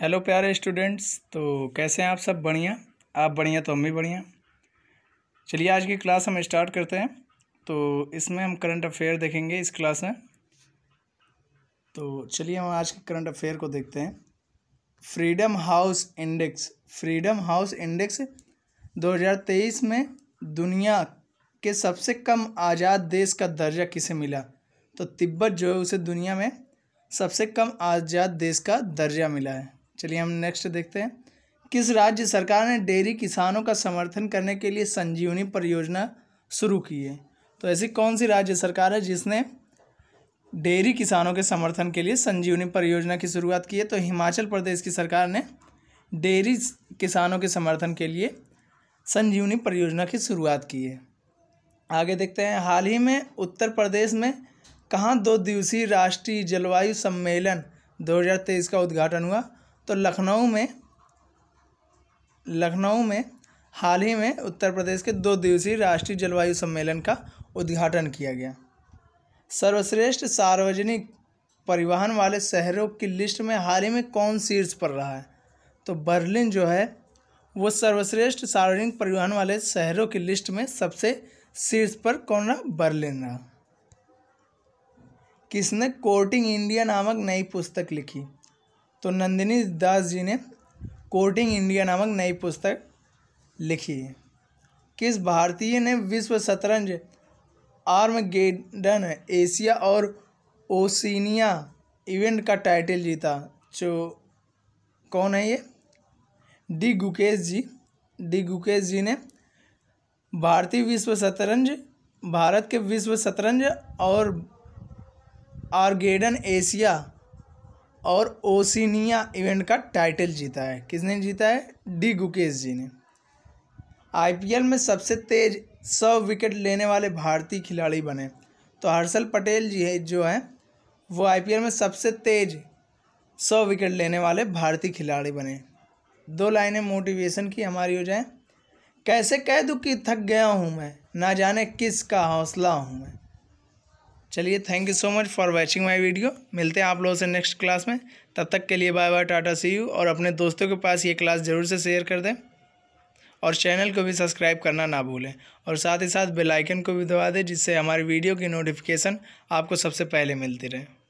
hello प्यारे students तो कैसे हैं आप सब बढ़िया आप बढ़िया तो हम भी बढ़िया चलिए आज की क्लास हम स्टार्ट करते हैं तो इसमें हम करंट अफेयर देखेंगे इस क्लास में तो चलिए हम आज के करंट अफेयर को देखते हैं Freedom House Index Freedom House Index 2023 में दुनिया के सबसे कम आज़ाद देश का दर्जा किसे मिला तो तिब्बत जो है उसे दुनिया में सबसे कम आज़ाद देश का दर्जा मिला है चलिए हम नेक्स्ट देखते हैं किस राज्य सरकार ने डेयरी किसानों का समर्थन करने के लिए संजीवनी परियोजना शुरू की है तो ऐसी कौन सी राज्य सरकार है जिसने डेयरी किसानों के समर्थन के लिए संजीवनी परियोजना की शुरुआत की है तो हिमाचल प्रदेश की सरकार ने डेयरी किसानों के समर्थन के लिए संजीवनी परियोजना की शुरुआत की है आगे देखते हैं हाल ही में उत्तर प्रदेश में कहाँ दो दिवसीय राष्ट्रीय जलवायु सम्मेलन 2023 का उद्घाटन हुआ तो लखनऊ में लखनऊ में हाल ही में उत्तर प्रदेश के दो दिवसीय राष्ट्रीय जलवायु सम्मेलन का उद्घाटन किया गया सर्वश्रेष्ठ सार्वजनिक परिवहन वाले शहरों की लिस्ट में हाल ही में कौन शीर्ष पर रहा है तो बर्लिन जो है वो सर्वश्रेष्ठ सार्वजनिक परिवहन वाले शहरों की लिस्ट में सबसे शीर्ष पर कौन रहा बर्लिन रहा किसने कोटिंग इंडिया नामक नई पुस्तक लिखी तो नंदिनी दास जी ने कोटिंग इंडिया नामक नई पुस्तक लिखी है किस भारतीय ने विश्व शतरंज आर्मगेडन एशिया और ओसिनिया इवेंट का टाइटल जीता जो कौन है ये डी गुकेश जी डी गुकेश जी ने भारतीय विश्व शतरंज भारत के विश्व शतरंज और आर्गेडन एशिया और ओसिनिया इवेंट का टाइटल जीता है किसने जीता है डी गुकेश जी ने आईपीएल में सबसे तेज सौ विकेट लेने वाले भारतीय खिलाड़ी बने तो हर्षल पटेल जी है जो है वो आईपीएल में सबसे तेज सौ विकेट लेने वाले भारतीय खिलाड़ी बने दो लाइनें मोटिवेशन की हमारी हो जाए कैसे कह दूँ कि थक गया हूँ मैं ना जाने किस का हौसला हूँ मैं चलिए thank you so much for watching my video मिलते हैं आप लोगों से नेक्स्ट क्लास में तब तक के लिए bye bye tata see you और अपने दोस्तों के पास ये क्लास ज़रूर से शेयर कर दें और चैनल को भी सब्सक्राइब करना ना भूलें और साथ ही साथ बेल आइकन को भी दबा दें जिससे हमारी वीडियो की नोटिफिकेशन आपको सबसे पहले मिलती रहे